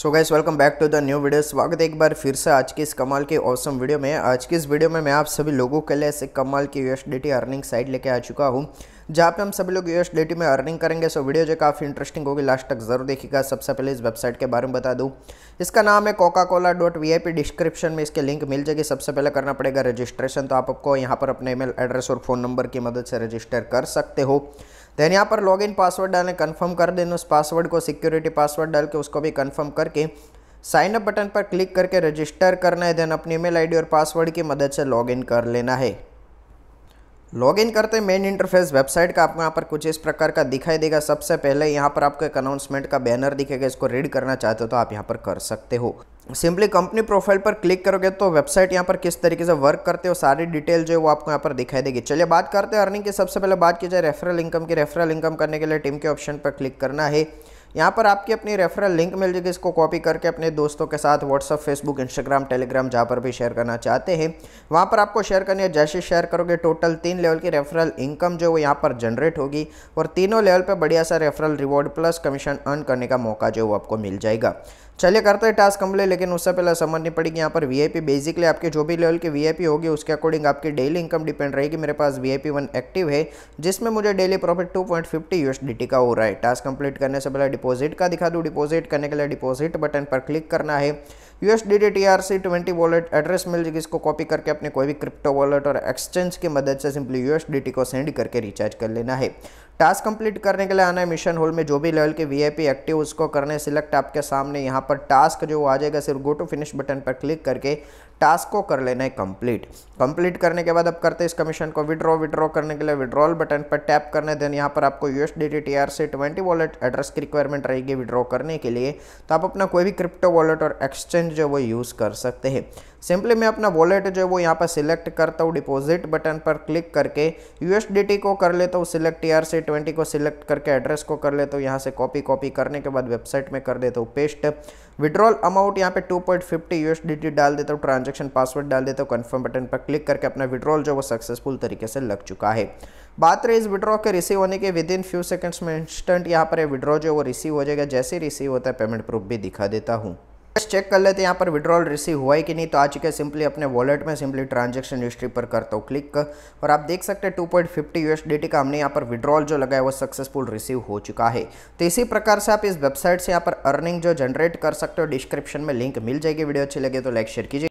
so guys welcome back to the new video स्वागत है एक बार फिर से आज की इस कमाल की औसम वीडियो में आज की इस वीडियो में मैं आप सभी लोगों के लिए ऐसे कमाल की यू अर्निंग साइट लेके आ चुका हूँ जहाँ पे हम सभी लोग यू में अर्निंग करेंगे सो वीडियो जो काफ़ी इंटरेस्टिंग होगी लास्ट तक जरूर देखिएगा सबसे पहले इस वेबसाइट के बारे में बता दूँ इसका नाम है Coca Cola dot V I P description में इसके लिंक मिल जाएगी सबसे पहले करना पड़ेगा रजिस्ट्रेशन तो आप आपको यहाँ पर अपने ईमेल एड्रेस और फ़ोन नंबर की मदद से रजिस्टर कर सकते हो देन यहाँ पर लॉगिन पासवर्ड डालें कन्फर्म कर देना उस पासवर्ड को सिक्योरिटी पासवर्ड डाल के उसको भी कन्फर्म करके साइन अप बटन पर क्लिक करके रजिस्टर करना है देन अपनी ईमेल आईडी और पासवर्ड की मदद से लॉगिन कर लेना है लॉगिन करते मेन इंटरफेस वेबसाइट का आपको यहाँ पर कुछ इस प्रकार का दिखाई देगा सबसे पहले यहाँ पर आपको एक अनाउंसमेंट का बैनर दिखेगा इसको रीड करना चाहते हो तो आप यहाँ पर कर सकते हो सिंपली कंपनी प्रोफाइल पर क्लिक करोगे तो वेबसाइट यहाँ पर किस तरीके से वर्क करते हो सारी डिटेल जो है वो आपको यहाँ पर दिखाई देगी चलिए बात करते हैं अर्निंग की सबसे पहले बात की जाए रेफरल इनकम की रेफरल इनकम करने के लिए टीम के ऑप्शन पर क्लिक करना है यहाँ पर आपकी अपनी रेफरल लिंक मिल जाएगी इसको कॉपी करके अपने दोस्तों के साथ व्हाट्सअप फेसबुक इंस्टाग्राम टेलीग्राम जहाँ पर भी शेयर करना चाहते हैं वहाँ पर आपको शेयर करनी है जैसे शेयर करोगे टोटल तीन लेवल की रेफरल इनकम जो वो यहाँ पर जनरेट होगी और तीनों लेवल पर बढ़िया सा referral reward plus commission earn करने का मौका जो वो आपको मिल जाएगा चलिए करते हैं टास्क कंप्लीट लेकिन उससे पहले समझनी पड़ेगी यहाँ पर वीआईपी बेसिकली आपके जो भी लेवल के वीआईपी होगी उसके अकॉर्डिंग आपकी डेली इनकम डिपेंड रहेगी मेरे पास वीआईपी वन एक्टिव है जिसमें मुझे daily profit two point fifty USDT का हो रहा है टास्क कंप्लीट करने से पहले डिपोजिट का दिखा दूँ डिपोजिट करने के लिए डिपोजिट बटन पर क्लिक करना है U S D T R twenty wallet address मिल जाएगी इसको कॉपी करके अपने कोई भी क्रिप्टो वॉलेट और एक्सचेंज की मदद से सिंपली यू डी टी को सेंड करके रिचार्ज कर लेना है टास्क कंप्लीट करने के लिए आना है मिशन हॉल में जो भी लेवल के वीआईपी एक्टिव उसको करने सिलेक्ट आपके सामने यहाँ पर टास्क जो आ जाएगा सिर्फ गो टू फिनिश बटन पर क्लिक करके टास्क को कर लेना है कंप्लीट कंप्लीट करने के बाद अब करते हैं इस कमीशन को विड्रॉ विड्रॉ करने के लिए विड्रॉल बटन पर टैप करने देन यहाँ पर आपको यू एस से ट्वेंटी वॉलेट एड्रेस की रिक्वायरमेंट रहेगी विड्रॉ करने के लिए तो आप अपना कोई भी क्रिप्टो वॉलेट और एक्सचेंज जो वो यूज़ कर सकते हैं सिंपली मैं अपना वॉलेट जो है वो यहाँ पर सिलेक्ट करता हूँ डिपॉजिट बटन पर क्लिक करके यू को कर लेता हूँ सिलेक्ट ई आर ट्वेंटी को सिलेक्ट करके एड्रेस को कर लेता हूँ यहाँ से कॉपी कॉपी करने के बाद वेबसाइट में कर देता हूँ पेस्ट विड्रॉल अमाउंट यहाँ पे 2.50 पॉइंट डाल देता हूँ ट्रांजेक्शन पासवर्ड डाल देता हूँ कन्फर्म बटन पर क्लिक करके अपना विड्रॉल जो वो सक्सेसफुल तरीके से लग चुका है बात रही इस विड्रॉ के रिसीव होने के विद इन फ्यू सेकंड्स में इंस्टेंट यहाँ पर विड्रॉ जो वो रिसीव हो जाएगा जैसे रिसीव होता है पेमेंट प्रूफ भी दिखा देता हूँ बस चेक कर लेते हैं यहाँ पर विड्रॉल रिसीव हुआ है कि नहीं तो आ चुके सिंपली अपने वॉलेट में सिंपली ट्रांजेक्शन हिस्ट्री पर करता हूँ क्लिक कर और आप देख सकते हैं 2.50 पॉइंट फिफ्टी का हमने यहाँ पर विड्रॉल जो लगा है वो सक्सेसफुल रिसीव हो चुका है तो इसी प्रकार से आप इस वेबसाइट से यहाँ पर अर्निंग जो जनरेट कर सकते हो डिस्क्रिप्शन में लिंक मिल जाएगी वीडियो अच्छी लगे तो लाइक शेयर कीजिए